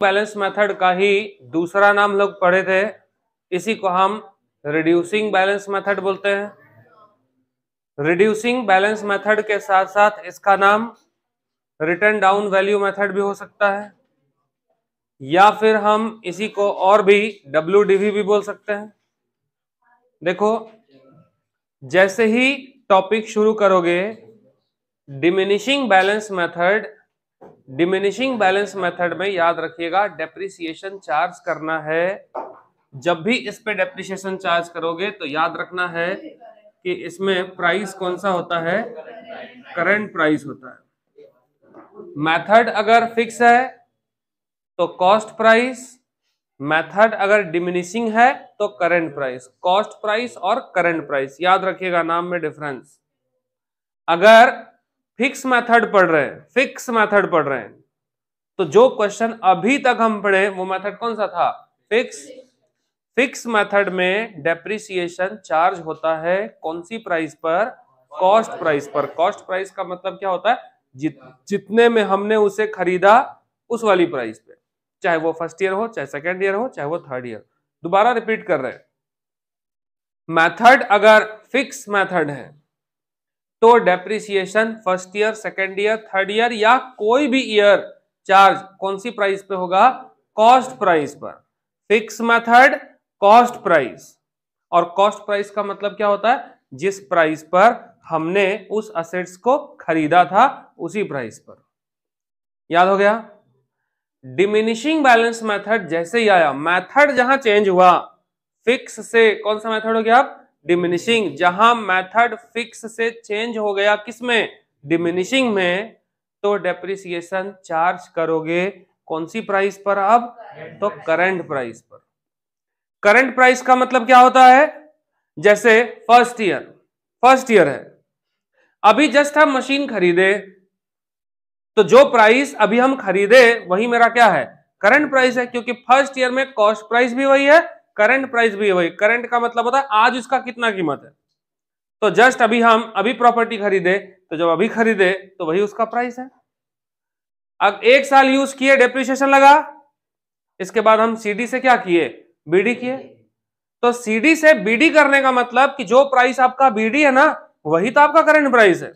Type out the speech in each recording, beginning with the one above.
balance method का ही दूसरा नाम लोग पढ़े थे इसी को हम रिड्यूसिंग बैलेंस मेथड बोलते हैं रिड्यूसिंग बैलेंस मेथड के साथ साथ इसका नाम रिटर्न डाउन वैल्यू मेथड भी हो सकता है या फिर हम इसी को और भी डब्ल्यू भी बोल सकते हैं देखो जैसे ही टॉपिक शुरू करोगे diminishing balance method diminishing balance method में याद रखिएगा डेप्रिसिएशन चार्ज करना है जब भी इस पे डेप्रिसिएशन चार्ज करोगे तो याद रखना है कि इसमें प्राइस कौन सा होता है करंट प्राइस होता है मेथड अगर फिक्स है तो कॉस्ट प्राइस मेथड अगर डिमिनिशिंग है तो करंट प्राइस कॉस्ट प्राइस और करंट प्राइस याद रखिएगा नाम में डिफरेंस अगर फिक्स मेथड पढ़ रहे हैं फिक्स मेथड पढ़ रहे हैं तो जो क्वेश्चन अभी तक हम पढ़े वो मेथड कौन सा था फिक्स फिक्स मेथड में डेप्रिसिएशन चार्ज होता है कौन सी प्राइस पर कॉस्ट प्राइस पर कॉस्ट प्राइस का मतलब क्या होता है जित, जितने में हमने उसे खरीदा उस वाली प्राइस पे चाहे वो फर्स्ट ईयर हो चाहे सेकेंड ईयर हो चाहे वो थर्ड ईयर दोबारा रिपीट कर रहे हैं मेथड अगर फिक्स मेथड है तो depreciation first year second year third year या कोई भी ईयर चार्ज कौन सी प्राइस पे होगा कॉस्ट प्राइस पर फिक्स मेथड कॉस्ट प्राइस और कॉस्ट प्राइस का मतलब क्या होता है जिस प्राइस पर हमने उस असेट्स को खरीदा था उसी प्राइस पर याद हो गया डिमिनिशिंग बैलेंस मेथड जैसे ही आया मेथड जहां चेंज हुआ फिक्स से कौन सा मेथड हो गया आप डिमिनिशिंग जहां मेथड फिक्स से चेंज हो गया किसमें डिमिनिशिंग में तो डेप्रिसिएशन चार्ज करोगे कौन सी प्राइस पर अब तो करंट प्राइस पर करंट प्राइस का मतलब क्या होता है जैसे फर्स्ट ईयर फर्स्ट ईयर है अभी जस्ट हम मशीन खरीदे तो जो प्राइस अभी हम खरीदे वही मेरा क्या है करंट प्राइस है क्योंकि फर्स्ट ईयर में कॉस्ट प्राइस भी वही है करंट प्राइस भी है भाई करंट का मतलब होता है आज इसका कितना कीमत है तो जस्ट अभी हम अभी प्रॉपर्टी खरीदे तो जब अभी खरीदे तो वही उसका प्राइस है अब एक साल यूज किए डेप्रिशिएशन लगा इसके बाद हम सीडी से क्या किए बीडी किए तो सीडी से बीडी करने का मतलब कि जो प्राइस आपका बीडी है ना वही तो आपका करंट प्राइस है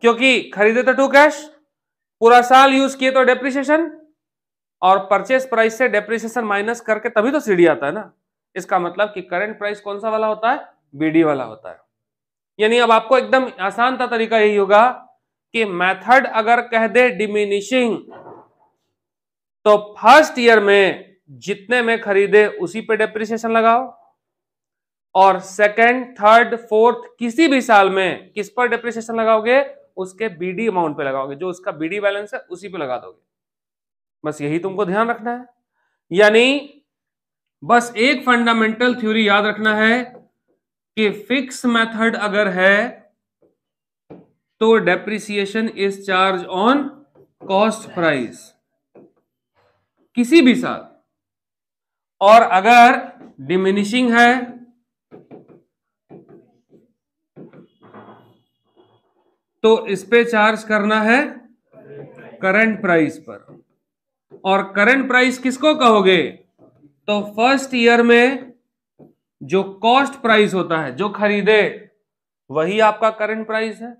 क्योंकि खरीदे तो टू कैश पूरा साल यूज किए तो डेप्रिशिएशन और परचेस प्राइस से डेप्रिसिएशन माइनस करके तभी तो सीडी आता है ना इसका मतलब कि करंट प्राइस कौन सा वाला होता है बीडी वाला होता है यानी अब आपको एकदम आसान था तरीका यही होगा कि मेथड अगर कह दे डिमिनिशिंग तो फर्स्ट ईयर में जितने में खरीदे उसी पे डेप्रिसिएशन लगाओ और सेकंड थर्ड फोर्थ किसी भी साल में किस पर डेप्रिसिएशन लगाओगे उसके बीडी अमाउंट पे लगाओगे जो उसका बीडी बैलेंस है उसी पे लगा दोगे बस यही तुमको ध्यान रखना है यानी बस एक फंडामेंटल थ्योरी याद रखना है कि फिक्स मेथड अगर है तो depreciation is charge on cost price किसी भी साल और अगर डिमिनिशिंग है तो इस पे चार्ज करना है करंट प्राइस पर और करंट प्राइस किसको कहोगे तो फर्स्ट ईयर में जो कॉस्ट प्राइस होता है जो खरीदे वही आपका करंट प्राइस है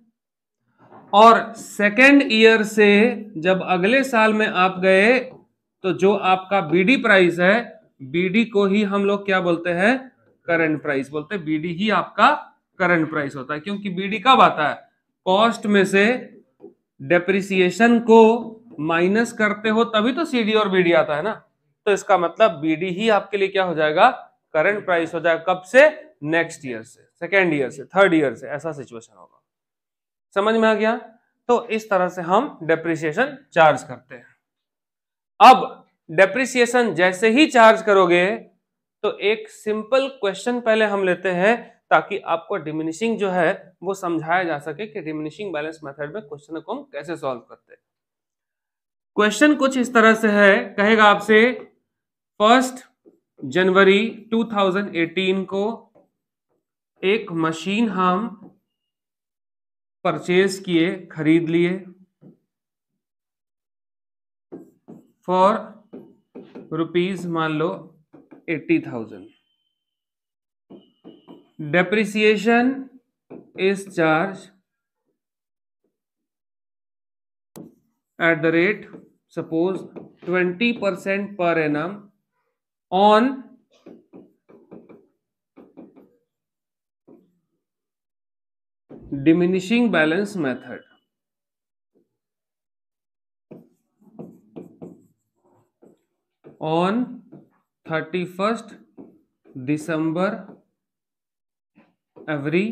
और सेकेंड ईयर से जब अगले साल में आप गए तो जो आपका बीडी प्राइस है बीडी को ही हम लोग क्या बोलते हैं करंट प्राइस बोलते हैं बीडी ही आपका करंट प्राइस होता है क्योंकि बीडी कब आता है कॉस्ट में से डेप्रिसिएशन को माइनस करते हो तभी तो सी डी और बी आता है ना तो इसका मतलब बी ही आपके लिए क्या हो जाएगा करंट प्राइस हो जाएगा कब से नेक्स्ट ईयर से सेकेंड ईयर से थर्ड ईयर से ऐसा सिचुएशन होगा समझ में आ गया तो इस तरह से हम डेप्रिसिएशन चार्ज करते हैं अब डेप्रिसिएशन जैसे ही चार्ज करोगे तो एक सिंपल क्वेश्चन पहले हम लेते हैं ताकि आपको डिमिनिशिंग जो है वो समझाया जा सके कि डिमिनिशिंग बैलेंस मेथड में क्वेश्चन को हम कैसे सॉल्व करते हैं क्वेश्चन कुछ इस तरह से है कहेगा आपसे फर्स्ट जनवरी 2018 को एक मशीन हम परचेज किए खरीद लिए फॉर रुपीज मान लो eighty thousand depreciation is charge at the rate suppose twenty percent per annum on diminishing balance method on thirty first December every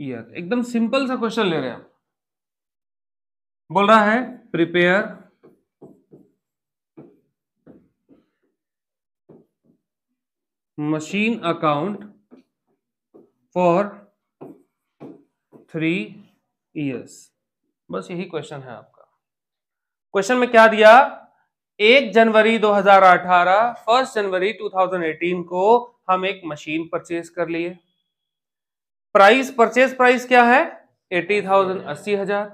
year एकदम सिंपल सा क्वेश्चन ले रहे हैं बोल रहा है prepare machine account for three years बस यही क्वेश्चन है आपका क्वेश्चन में क्या दिया एक जनवरी 2018 फर्स्ट जनवरी 2018 को हम एक मशीन परचेज कर लिए प्राइस परचेज प्राइस क्या है एटी थाउजेंड अस्सी हजार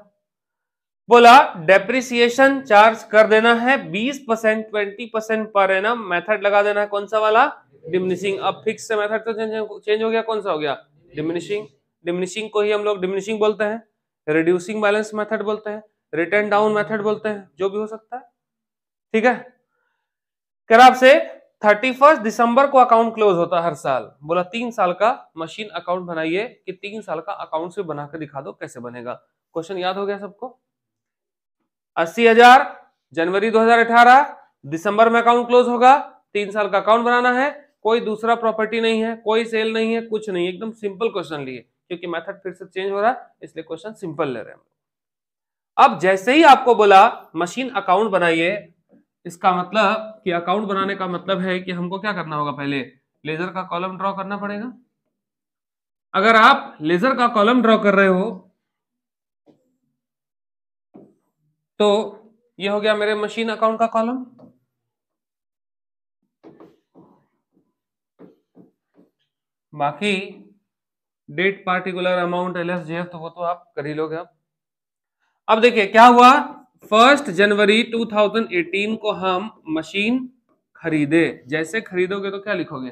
बोला डेप्रिसिएशन चार्ज कर देना है 20 परसेंट ट्वेंटी परसेंट पर है ना मेथड लगा देना है कौन सा वाला डिमिनिशिंग अब फिक्स से मेथड तो चेंज हो गया कौन सा हो गया डिमिनिशिंग डिमिनिशिंग को ही हम लोग डिमिनिशिंग बोलते हैं रिड्यूसिंग बैलेंस मेथड बोलते हैं रिटर्न डाउन मेथड बोलते हैं जो भी हो सकता है ठीक है कह आपसे थर्टी फर्स्ट दिसंबर को अकाउंट क्लोज होता है हर साल बोला तीन साल का मशीन अकाउंट बनाइए कि तीन साल का अकाउंट से बना दिखा दो कैसे बनेगा क्वेश्चन याद हो गया सबको अस्सी हजार जनवरी 2018 दिसंबर में अकाउंट क्लोज होगा तीन साल का अकाउंट बनाना है कोई दूसरा प्रॉपर्टी नहीं है कोई सेल नहीं है कुछ नहीं एकदम सिंपल क्वेश्चन लिए क्योंकि मेथड फिर से चेंज हो रहा है इसलिए क्वेश्चन सिंपल ले रहे हैं अब जैसे ही आपको बोला मशीन अकाउंट बनाइए इसका मतलब कि अकाउंट बनाने का मतलब है कि हमको क्या करना होगा पहले लेजर का कॉलम ड्रॉ करना पड़ेगा अगर आप लेजर का कॉलम ड्रॉ कर रहे हो तो ये हो गया मेरे मशीन अकाउंट का कॉलम बाकी date particular amount L S G तो वो तो आप कर ही लोगे आप अब देखिए क्या हुआ फर्स्ट जनवरी 2018 को हम मशीन खरीदे जैसे खरीदोगे तो क्या लिखोगे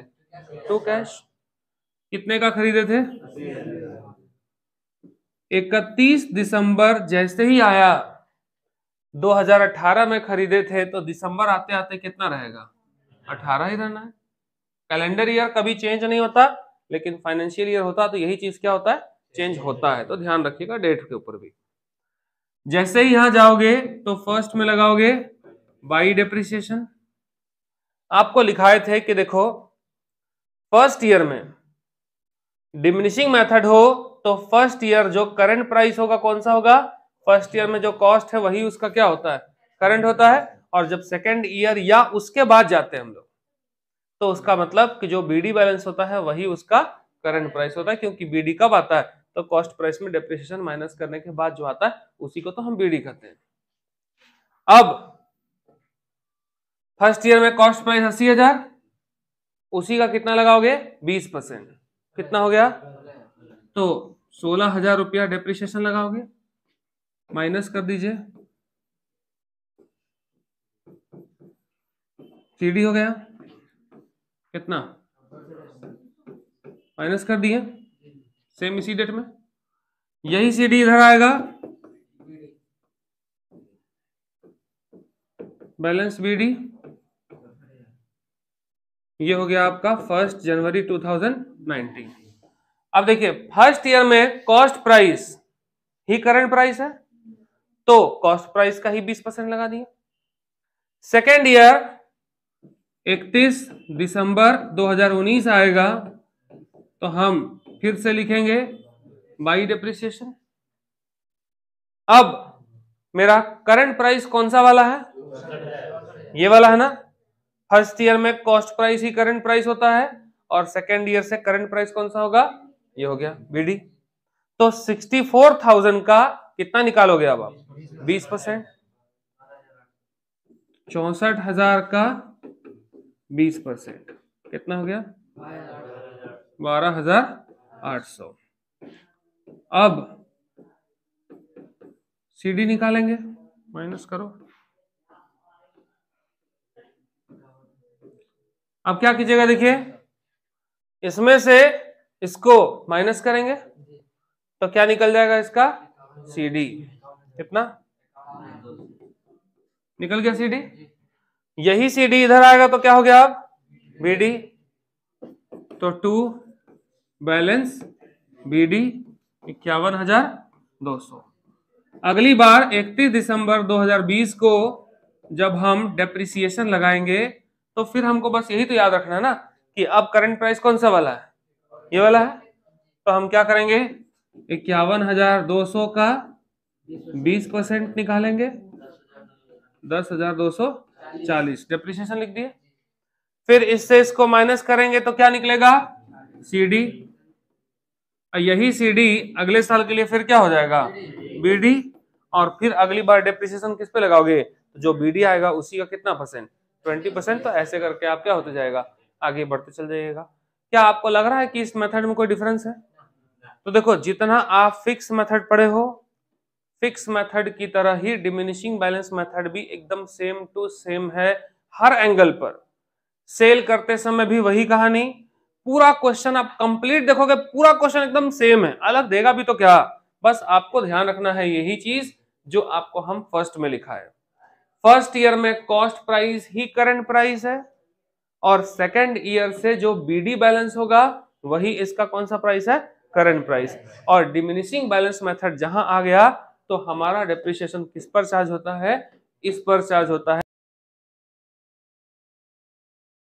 टू कैश कितने का खरीदे थे इकतीस दिसंबर जैसे ही आया 2018 में खरीदे थे तो दिसंबर आते आते कितना रहेगा 18 ही रहना है कैलेंडर ईयर कभी चेंज नहीं होता लेकिन फाइनेंशियल ईयर होता तो यही चीज क्या होता है चेंज होता है तो ध्यान रखिएगा डेट के ऊपर भी जैसे ही यहां जाओगे तो फर्स्ट में लगाओगे बाई डेप्रिसिएशन आपको लिखाए थे कि देखो फर्स्ट ईयर में डिमिनिशिंग मेथड हो तो फर्स्ट ईयर जो करंट प्राइस होगा कौन सा होगा फर्स्ट ईयर में जो कॉस्ट है वही उसका क्या होता है करंट होता है और जब सेकेंड ईयर या उसके बाद जाते हैं हम लोग तो उसका मतलब कि जो बीडी बैलेंस होता है वही उसका करंट प्राइस होता है क्योंकि बीडी कब आता है तो कॉस्ट प्राइस में डिप्रिसिएशन माइनस करने के बाद जो आता है उसी को तो हम बीडी कहते हैं अब फर्स्ट ईयर में कॉस्ट प्राइस अस्सी हजार उसी का कितना लगाओगे बीस परसेंट कितना हो गया तो सोलह हजार रुपया डिप्रिसिएशन लगाओगे माइनस कर दीजिए सी हो गया कितना माइनस कर दिए सेम इसी डेट में यही सी डी इधर आएगा बैलेंस बी डी ये हो गया आपका फर्स्ट जनवरी 2019 अब देखिए फर्स्ट ईयर में कॉस्ट प्राइस ही करंट प्राइस है तो कॉस्ट प्राइस का ही बीस परसेंट लगा दिया सेकेंड ईयर 31 दिसंबर 2019 आएगा तो हम फिर से लिखेंगे बाई डिप्रिसिएशन अब मेरा करंट प्राइस कौन सा वाला है ये वाला है ना फर्स्ट ईयर में कॉस्ट प्राइस ही करंट प्राइस होता है और सेकेंड ईयर से करंट प्राइस कौन सा होगा ये हो गया बीडी तो 64,000 का कितना निकालोगे अब आप बीस परसेंट चौसठ हजार का बीस परसेंट कितना हो गया बारह हजार आठ सौ अब सीडी निकालेंगे माइनस करो अब क्या कीजिएगा देखिए इसमें से इसको माइनस करेंगे तो क्या निकल जाएगा इसका सी डी कितना निकल गया सी डी यही सी डी इधर आएगा तो क्या हो गया अब बी डी तो टू बैलेंस बी डी इक्यावन हजार दो सौ अगली बार इकतीस दिसंबर 2020 को जब हम डेप्रिसिएशन लगाएंगे तो फिर हमको बस यही तो याद रखना है ना कि अब करंट प्राइस कौन सा वाला है ये वाला है तो हम क्या करेंगे इक्यावन हजार दो सौ का बीस परसेंट निकालेंगे दस हजार दो सौ चालीस डेप्रिसिएशन लिख दिए फिर इससे इसको माइनस करेंगे तो क्या निकलेगा सी डी यही सी डी अगले साल के लिए फिर क्या हो जाएगा बी डी और फिर अगली बार डेप्रिसिएशन किस पे लगाओगे तो जो बी डी आएगा उसी का कितना परसेंट ट्वेंटी परसेंट तो ऐसे करके आप क्या होते जाएगा आगे बढ़ते चल जाएगा क्या आपको लग रहा है कि इस मेथड में कोई डिफरेंस है तो देखो जितना आप फिक्स मेथड पढ़े हो फिक्स मेथड की तरह ही डिमिनिशिंग बैलेंस मेथड भी एकदम सेम टू सेम है हर एंगल पर सेल करते समय भी वही कहानी पूरा क्वेश्चन आप कंप्लीट देखोगे पूरा क्वेश्चन एकदम सेम है अलग देगा भी तो क्या बस आपको ध्यान रखना है यही चीज जो आपको हम फर्स्ट में लिखा है फर्स्ट ईयर में कॉस्ट प्राइस ही करंट प्राइस है और सेकेंड ईयर से जो बीडी बैलेंस होगा वही इसका कौन सा प्राइस है करंट प्राइस और डिमिनिशिंग बैलेंस मेथड जहां आ गया तो हमारा डेप्रिसिएशन किस पर चार्ज होता है इस पर चार्ज होता है